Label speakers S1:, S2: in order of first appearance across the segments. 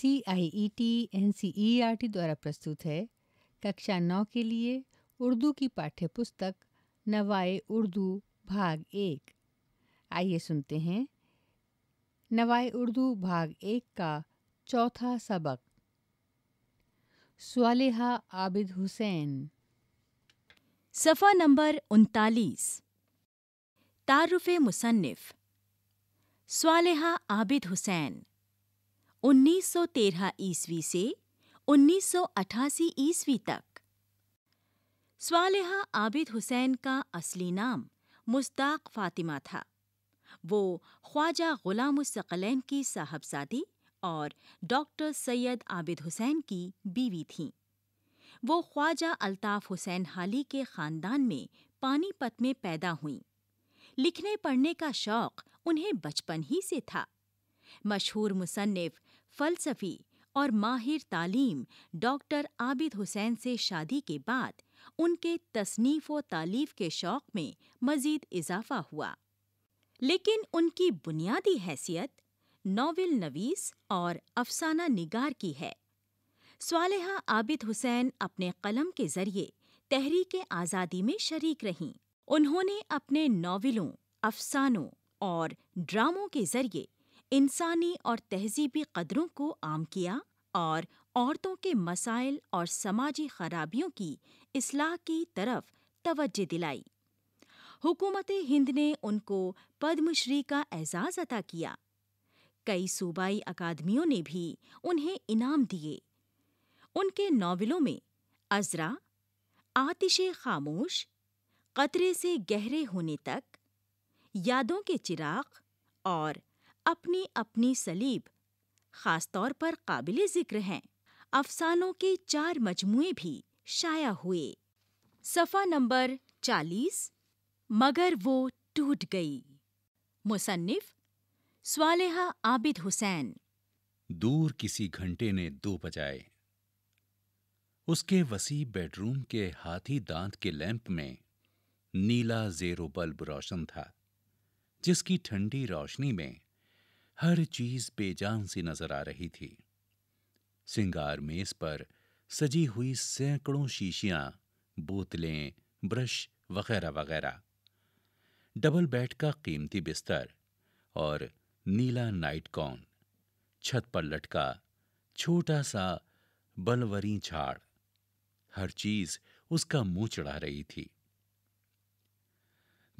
S1: C I E T N C E R T द्वारा प्रस्तुत है कक्षा नौ के लिए उर्दू की पाठ्य पुस्तक नवाए उर्दू भाग एक आइए सुनते हैं नवाए उर्दू भाग एक का चौथा सबक स्वालेहा आबिद हुसैन सफ़ा नंबर उनतालीस तारुफ मुसन्फ़ स्वालेहा आबिद हुसैन 1913 ईस्वी से 1988 ईस्वी तक स्वालेहा आबिद हुसैन का असली नाम मुस्ताक फातिमा था वो ख्वाजा गुलाम सकलैन की साहबजादी और डॉक्टर सैयद आबिद हुसैन की बीवी थीं वो ख्वाजा अल्ताफ हुसैन हाली के ख़ानदान में पानीपत में पैदा हुई लिखने पढ़ने का शौक़ उन्हें बचपन ही से था मशहूर मुसन्फ फलसफी और माहिर तालीम डॉक्टर आबिद हुसैन से शादी के बाद उनके तसनीफ व तालीफ के शौक़ में मज़ीद इजाफा हुआ लेकिन उनकी बुनियादी हैसियत नावल नवीस और अफसाना निगार की है स्वालहा आबिद हुसैन अपने कलम के ज़रिए तहरीक आज़ादी में शरीक रहीं उन्होंने अपने नावलों अफसानों और ड्रामों के ज़रिए इंसानी और तहजीबी कदरों को आम किया और औरतों के मसाइल और समाजी खराबियों की असलाह की तरफ तवज्जो दिलाई हुकूमत हिंद ने उनको पद्मश्री का एजाज़ अता किया कई सूबाई अकादमियों ने भी उन्हें इनाम दिए उनके नावलों में अजरा आतिशे खामोश कतरे से गहरे होने तक यादों के चिराग और अपनी अपनी सलीब खास तौर पर काबिल जिक्र हैं अफसानों के चार मजमुए भी शाया हुए सफ़ा नंबर चालीस मगर वो टूट गई मुसन्फ स्वालेहा आबिद हुसैन
S2: दूर किसी घंटे ने दो बजाए उसके वसी बेडरूम के हाथी दांत के लैंप में नीला जेरो बल्ब रोशन था जिसकी ठंडी रोशनी में हर चीज बेजान सी नजर आ रही थी सिंगार मेज पर सजी हुई सैकड़ों शीशियां बोतलें ब्रश वगैरह वगैरह डबल बेड का कीमती बिस्तर और नीला नाइट कॉन छत पर लटका छोटा सा बलवरी झाड़ हर चीज उसका मुंह चढ़ा रही थी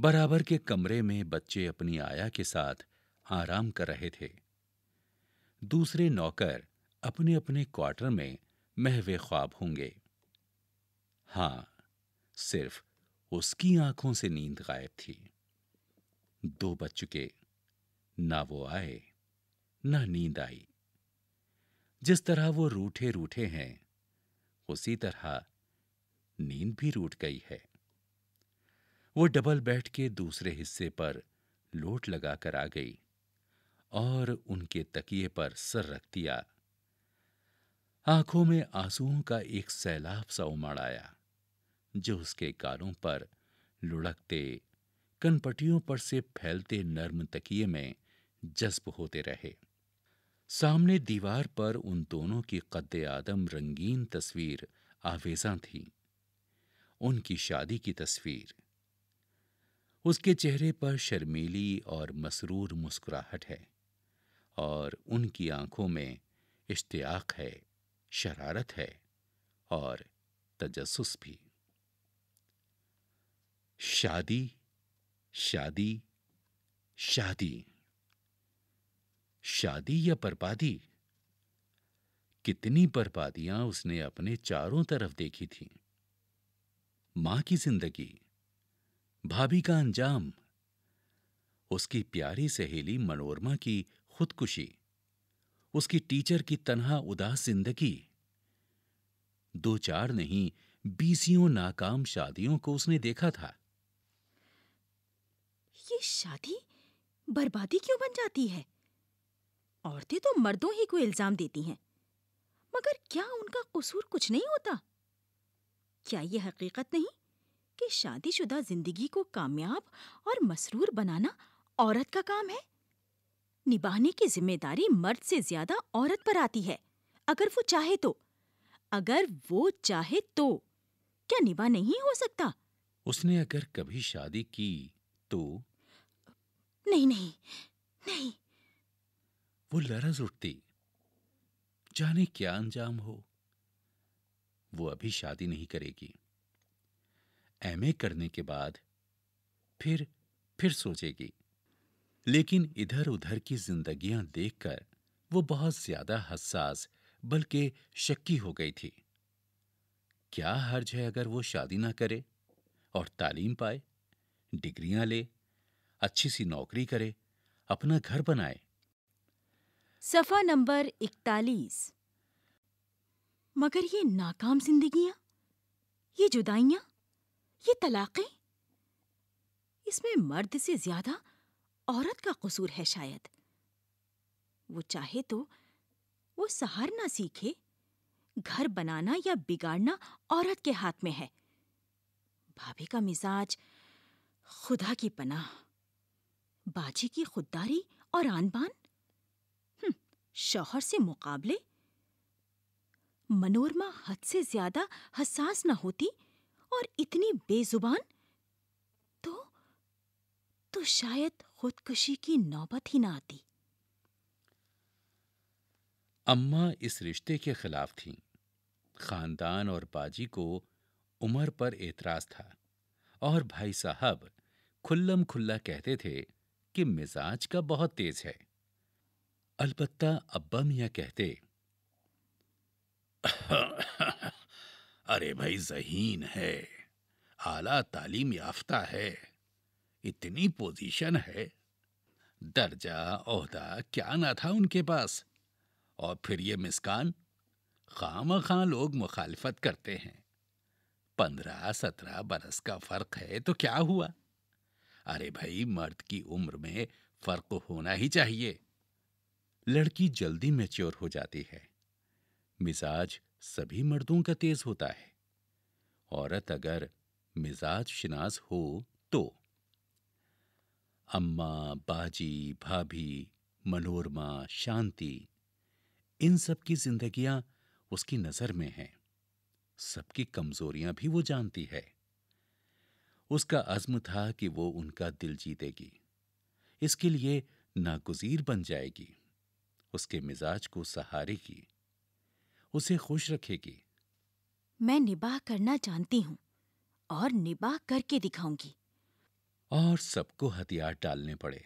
S2: बराबर के कमरे में बच्चे अपनी आया के साथ आराम कर रहे थे दूसरे नौकर अपने अपने क्वार्टर में महवे ख्वाब होंगे हां सिर्फ उसकी आंखों से नींद गायब थी दो बज चुके ना वो आए ना नींद आई जिस तरह वो रूठे रूठे हैं उसी तरह नींद भी रूठ गई है वो डबल बेड के दूसरे हिस्से पर लोट लगाकर आ गई और उनके तकिए पर सर रख दिया आंखों में आंसुओं का एक सैलाब सा उमड़ आया जो उसके गालों पर लुढ़कते कनपटियों पर से फैलते नर्म तकिए में जज्ब होते रहे सामने दीवार पर उन दोनों की कद आदम रंगीन तस्वीर आवेजा थी उनकी शादी की तस्वीर उसके चेहरे पर शर्मीली और मसरूर मुस्कुराहट है और उनकी आंखों में इश्तियाक है शरारत है और तजस्स भी शादी शादी शादी शादी या बर्बादी कितनी बर्बादियां उसने अपने चारों तरफ देखी थी मां की जिंदगी भाभी का अंजाम उसकी प्यारी सहेली मनोरमा की खुदकुशी उसकी टीचर की तनहा उदास जिंदगी दो चार नहीं बीसियों नाकाम शादियों को उसने देखा था
S1: ये शादी बर्बादी क्यों बन जाती है औरतें तो मर्दों ही को इल्जाम देती हैं मगर क्या उनका कसूर कुछ नहीं होता क्या ये हकीकत नहीं कि शादीशुदा जिंदगी को कामयाब और मसरूर बनाना औरत का काम है निभाने की जिम्मेदारी मर्द से ज्यादा औरत पर आती है अगर वो चाहे तो अगर वो चाहे तो क्या निभा नहीं हो सकता
S2: उसने अगर कभी शादी की तो
S1: नहीं नहीं नहीं
S2: वो लरज उठती जाने क्या अंजाम हो वो अभी शादी नहीं करेगी एमए करने के बाद फिर फिर सोचेगी लेकिन इधर उधर की जिंदगियां देखकर वो बहुत ज्यादा हसास बल्कि शक्की हो गई थी क्या हर्ज है अगर वो शादी ना करे और तालीम पाए डिग्रियां ले अच्छी सी नौकरी करे अपना घर बनाए
S1: सफा नंबर इकतालीस मगर ये नाकाम जिंदगियां ये जुदाइयां ये तलाकें इसमें मर्द से ज्यादा औरत का कसूर है शायद वो चाहे तो वो सहारना सीखे घर बनाना या बिगाड़ना औरत के हाथ में है भाभी का मिजाज खुदा की पनाह बाजी की खुददारी और आनबान हम्म, शौहर से मुकाबले मनोरमा हद से ज्यादा हसास न होती और इतनी बेजुबान तो शायद खुदकुशी की नौबत ही ना आती
S2: अम्मा इस रिश्ते के खिलाफ थी खानदान और बाजी को उम्र पर एतराज था और भाई साहब खुल्लम खुल्ला कहते थे कि मिजाज का बहुत तेज है अलबत्ता अब्बा मिया कहते अरे भाई जहीन है आला तालीम याफ्ता है इतनी पोजीशन है दर्जा ओहदा क्या ना था उनके पास और फिर ये मिसकान खाम खां लोग मुखालफत करते हैं पंद्रह सत्रह बरस का फर्क है तो क्या हुआ अरे भाई मर्द की उम्र में फर्क तो होना ही चाहिए लड़की जल्दी मेच्योर हो जाती है मिजाज सभी मर्दों का तेज होता है औरत अगर मिजाज शिनाज हो तो अम्मा बाजी भाभी मनोरमा शांति इन सब की जिंदगियां उसकी नजर में हैं सबकी कमजोरियां भी वो जानती है उसका अज़्म था कि वो उनका दिल जीतेगी इसके लिए नागुजीर बन जाएगी उसके मिजाज को सहारेगी उसे खुश रखेगी
S1: मैं निबाह करना जानती हूं और निबाह करके दिखाऊंगी
S2: और सबको हथियार डालने पड़े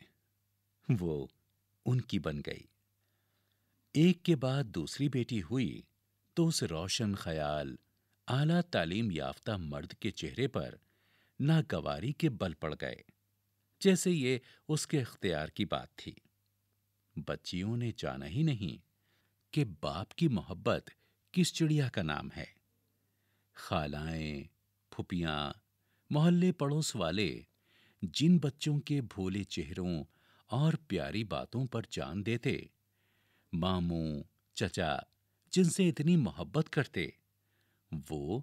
S2: वो उनकी बन गई एक के बाद दूसरी बेटी हुई तो उस रोशन ख्याल आला तालीम याफ्ता मर्द के चेहरे पर नागवारी के बल पड़ गए जैसे ये उसके अख्तियार की बात थी बच्चियों ने जाना ही नहीं कि बाप की मोहब्बत किस चिड़िया का नाम है खालाएं फुपियां मोहल्ले पड़ोस वाले जिन बच्चों के भोले चेहरों और प्यारी बातों पर जान देते मामू चचा जिनसे इतनी मोहब्बत करते वो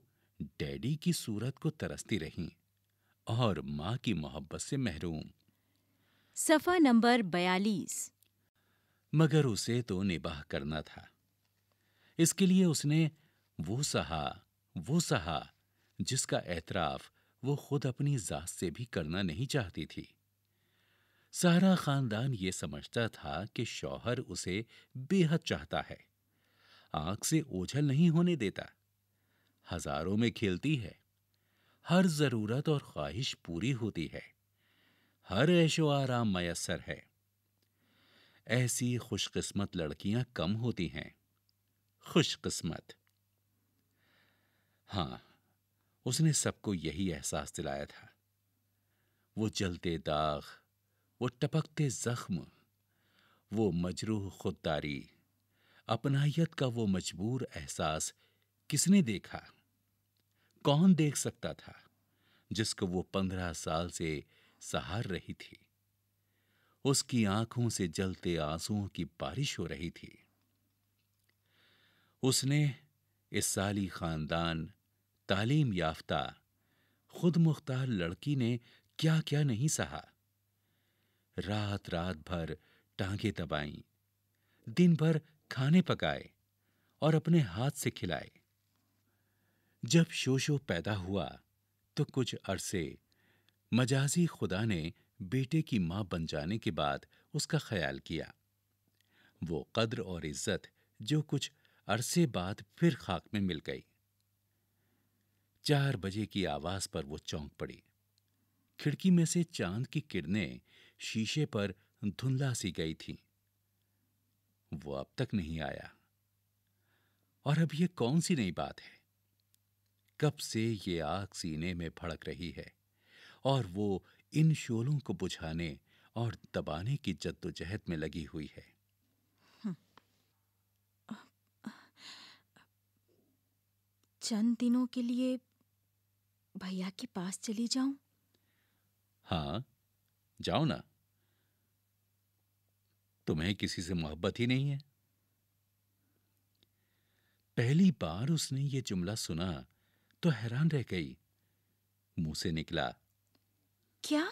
S2: डैडी की सूरत को तरसती रहीं और माँ की मोहब्बत से महरूम
S1: सफा नंबर बयालीस
S2: मगर उसे तो निबाह करना था इसके लिए उसने वो सहा वो सहा जिसका एतराफ वो खुद अपनी जात से भी करना नहीं चाहती थी सारा खानदान ये समझता था कि शौहर उसे बेहद चाहता है आंख से ओझल नहीं होने देता हजारों में खेलती है हर जरूरत और ख्वाहिश पूरी होती है हर ऐशो आराम मयसर है ऐसी खुशकिस्मत लड़कियां कम होती हैं खुशकिस्मत हाँ उसने सबको यही एहसास दिलाया था वो जलते दाग वो टपकते जख्म वो मजरूह खुददारी अपनायत का वो मजबूर एहसास किसने देखा कौन देख सकता था जिसको वो पंद्रह साल से सहार रही थी उसकी आंखों से जलते आंसुओं की बारिश हो रही थी उसने इस साली खानदान तालीम याफ्ता खुद मुख्तार लड़की ने क्या क्या नहीं सहा रात रात भर टांगे दबाई दिन भर खाने पकाए और अपने हाथ से खिलाए जब शोशो पैदा हुआ तो कुछ अरसे मजाजी खुदा ने बेटे की मां बन जाने के बाद उसका ख्याल किया वो कद्र और इज्जत जो कुछ अरसे बाद फिर खाक में मिल गई चार बजे की आवाज पर वो चौंक पड़ी खिड़की में से चांद की किरणें शीशे पर धुंधला सी गई थी वो अब तक नहीं आया और अब यह कौन सी नई बात है कब से ये आग सीने में भड़क रही है और वो इन शोलों को बुझाने और दबाने की जद्दोजहद में लगी हुई है
S1: हम्म। चंद दिनों के लिए भैया के पास चली जाऊं
S2: हाँ जाओ ना तुम्हें किसी से मोहब्बत ही नहीं है पहली बार उसने ये जुमला सुना तो हैरान रह गई मुंह से निकला
S1: क्या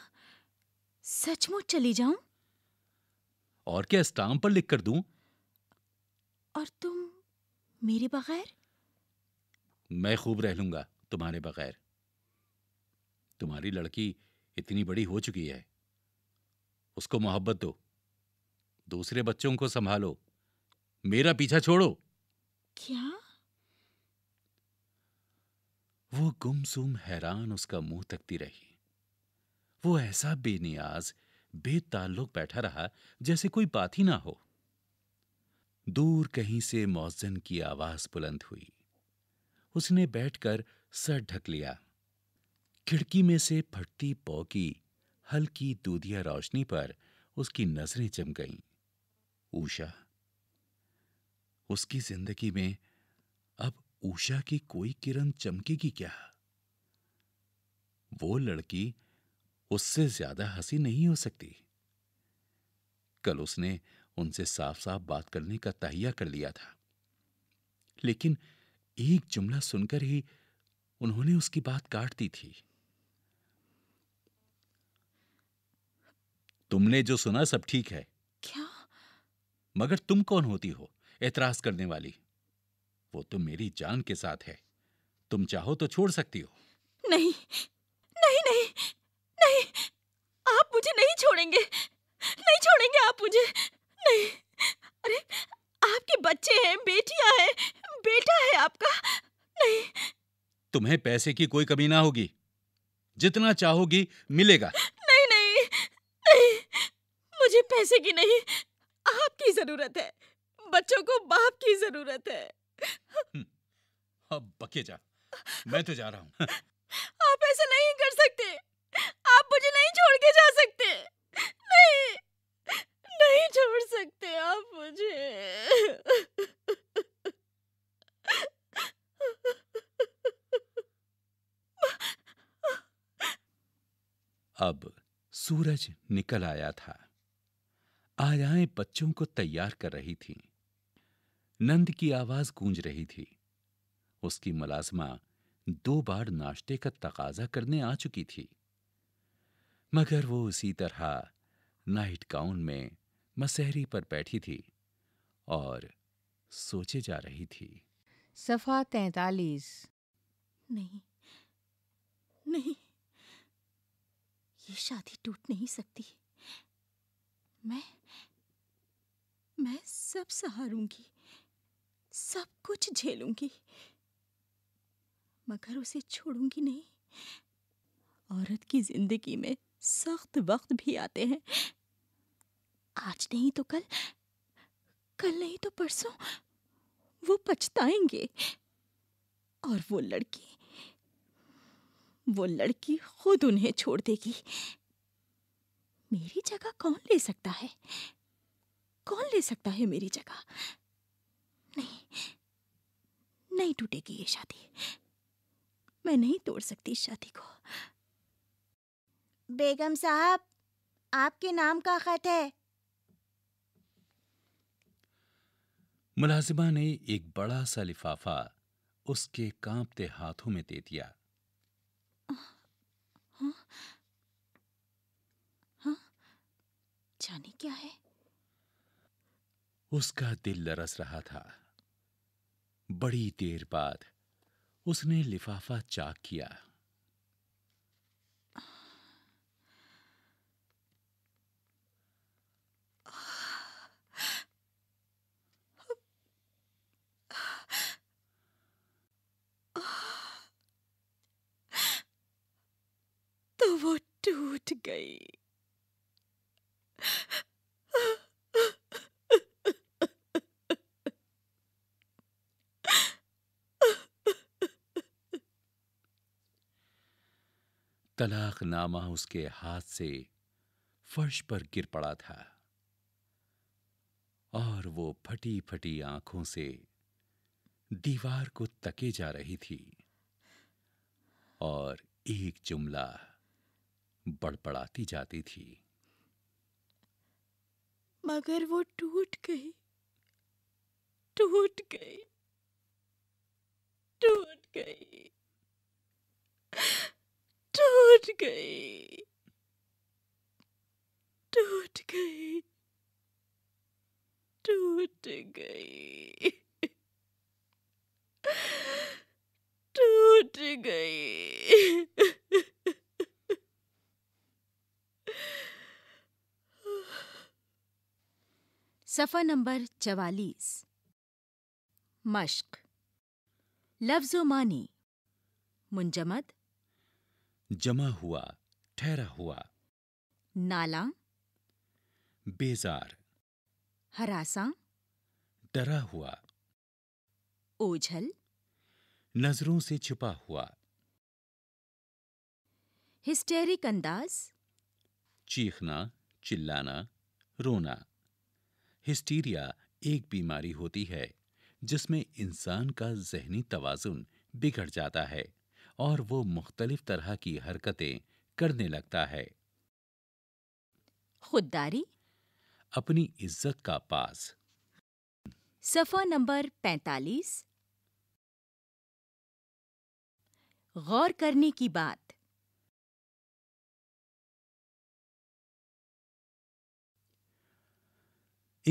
S1: सचमुच चली जाऊं
S2: और क्या स्टाम्प पर लिख कर दूं
S1: और तुम मेरे बगैर
S2: मैं खूब रह लूंगा तुम्हारे बगैर तुम्हारी लड़की इतनी बड़ी हो चुकी है उसको मोहब्बत दो दूसरे बच्चों को संभालो मेरा पीछा छोड़ो क्या वो गुमसुम हैरान उसका मुंह तकती रही वो ऐसा बेनियाज बेताल्लुक बैठा रहा जैसे कोई बात ही ना हो दूर कहीं से मौजन की आवाज बुलंद हुई उसने बैठकर सर ढक लिया खिड़की में से फटती पौ की हल्की दूधिया रोशनी पर उसकी नजरें जम गईं। ऊषा उसकी जिंदगी में अब ऊषा की कोई किरण चमकेगी क्या वो लड़की उससे ज्यादा हंसी नहीं हो सकती कल उसने उनसे साफ साफ बात करने का तहिया कर लिया था लेकिन एक जुमला सुनकर ही उन्होंने उसकी बात काट दी थी तुमने जो सुना सब ठीक है क्या मगर तुम कौन होती हो एतराज करने वाली वो तो मेरी जान के साथ है तुम चाहो तो छोड़ सकती हो
S1: नहीं नहीं नहीं नहीं आप मुझे नहीं छोड़ेंगे नहीं छोड़ेंगे आप मुझे नहीं अरे आपके बच्चे हैं बेटियां हैं बेटा है आपका नहीं
S2: तुम्हें पैसे की कोई कमी ना होगी जितना चाहोगी मिलेगा
S1: मुझे पैसे की नहीं आपकी जरूरत है बच्चों को बाप की जरूरत है हम्म,
S2: अब बके जा मैं तो जा रहा हूँ
S1: आप ऐसा नहीं कर सकते आप मुझे नहीं छोड़ के जा सकते नहीं नहीं छोड़ सकते आप मुझे
S2: अब सूरज निकल आया था आयाएं बच्चों को तैयार कर रही थीं। नंद की आवाज गूंज रही थी उसकी मुलाजमा दो बार नाश्ते का तकाजा करने आ चुकी थी मगर वो उसी तरह नाइट गाउन में मसहरी पर बैठी थी और सोचे जा रही थी
S1: सफा तैतालीस नहीं नहीं ये शादी टूट नहीं सकती मैं मैं सब सहारूंगी सब कुछ झेलूंगी मगर उसे छोड़ूंगी नहीं औरत की जिंदगी में सख्त वक्त भी आते हैं आज नहीं तो कल कल नहीं तो परसों वो पछताएंगे और वो लड़की वो लड़की खुद उन्हें छोड़ देगी मेरी जगह कौन ले सकता है कौन ले सकता है मेरी जगह नहीं नहीं टूटेगी ये शादी मैं नहीं तोड़ सकती इस शादी को बेगम साहब आपके नाम का खत है
S2: मुलाजिमा ने एक बड़ा सा लिफाफा उसके कांपते हाथों में दे दिया हाँ?
S1: हाँ? जाने क्या है
S2: उसका दिल लरस रहा था बड़ी देर बाद उसने लिफाफा चाक किया बैठ गई तलाकनामा उसके हाथ से फर्श पर गिर पड़ा था और वो फटी फटी आंखों से दीवार को तके जा रही थी और एक जुमला बड़बड़ाती जाती थी मगर वो टूट गई टूट गई टूट गई
S1: टूट गई टूट गई टूट गई सफ़ा नंबर चवालीस मश्क लफ्ज़ मानी मुंजमद
S2: जमा हुआ ठहरा हुआ नाला बेजार हरासा डरा हुआ ओझल नजरों से छिपा हुआ
S1: हिस्टेरिक अंदाज
S2: चीखना चिल्लाना रोना हिस्टीरिया एक बीमारी होती है जिसमें इंसान का जहनी तोज़ुन बिगड़ जाता है और वो मुख्तलिफ तरह की हरकतें करने लगता है खुददारी अपनी इज्जत का पास
S1: सफा नंबर 45 गौर करने की बात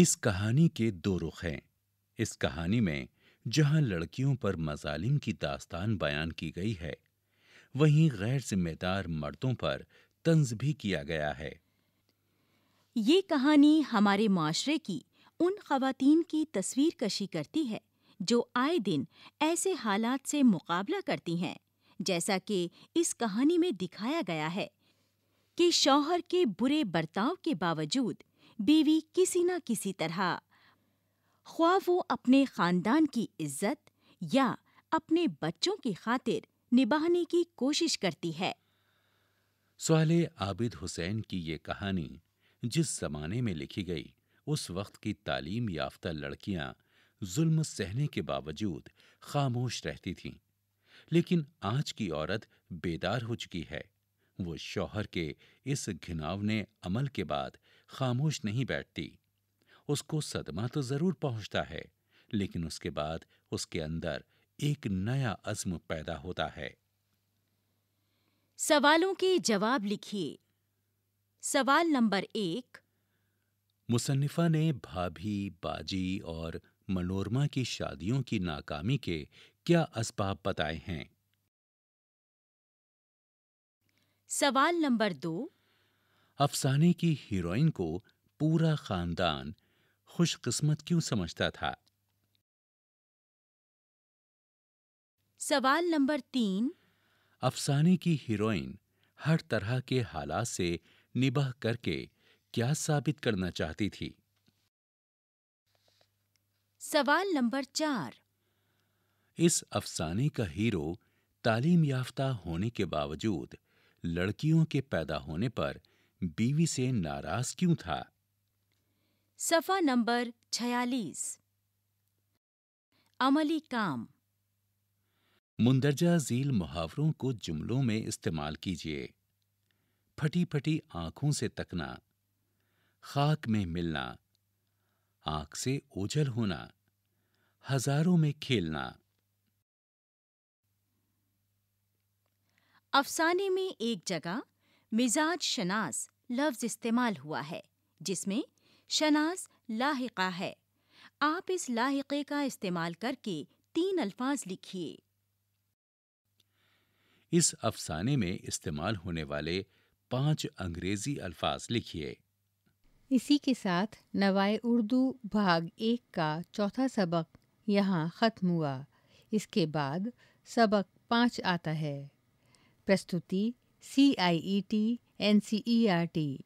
S2: इस कहानी के दो रुख हैं इस कहानी में जहां लड़कियों पर मजालिम की दास्तान बयान की गई है वहीं गैर जिम्मेदार मर्दों पर तंज भी किया गया है
S1: ये कहानी हमारे माशरे की उन खातन की तस्वीर कशी करती है जो आए दिन ऐसे हालात से मुकाबला करती हैं जैसा कि इस कहानी में दिखाया गया है कि शौहर के बुरे बर्ताव के बावजूद बीवी किसी न किसी तरह ख्वा वो अपने खानदान की इज्जत या अपने बच्चों की खातिर निभाने की कोशिश करती है
S2: सवाल आबिद हुसैन की ये कहानी जिस जमाने में लिखी गई उस वक्त की तालीम याफ्ता लड़कियां जुल्म सहने के बावजूद खामोश रहती थीं लेकिन आज की औरत बेदार हो चुकी है वो शौहर के इस घिनावने अमल के बाद खामोश नहीं बैठती उसको सदमा तो जरूर पहुंचता है लेकिन उसके बाद उसके अंदर एक नया अज़्म पैदा होता है
S1: सवालों के जवाब लिखिए सवाल नंबर एक
S2: मुसन्फ़ा ने भाभी बाजी और मनोरमा की शादियों की नाकामी के क्या असबाब बताए हैं
S1: सवाल नंबर दो
S2: अफसाने की हीरोइन को पूरा खानदान खुशकिस्मत क्यों समझता था
S1: सवाल नंबर तीन
S2: अफसाने की हीरोइन हर तरह के हालात से निबह करके क्या साबित करना चाहती थी
S1: सवाल नंबर चार
S2: इस अफसाने का हीरो तालीम याफ्ता होने के बावजूद लड़कियों के पैदा होने पर बीवी से नाराज क्यों था
S1: सफा नंबर छयालीस अमली काम
S2: मुंदरजा झील मुहावरों को जुमलों में इस्तेमाल कीजिए फटी फटी आंखों से तकना खाक में मिलना आंख से ओझल होना हजारों में खेलना
S1: अफसाने में एक जगह मिजाज शनास लफ्ज इस्तेमाल हुआ है जिसमें शनास लाहिका है आप इस लाहिके का इस्तेमाल करके तीन अल्फाज लिखिए
S2: इस अफसाने में इस्तेमाल होने वाले पांच अंग्रेजी अल्फाज लिखिए
S1: इसी के साथ नवाए उर्दू भाग एक का चौथा सबक यहाँ ख़त्म हुआ इसके बाद सबक पाँच आता है प्रस्तुति CIET Ncert.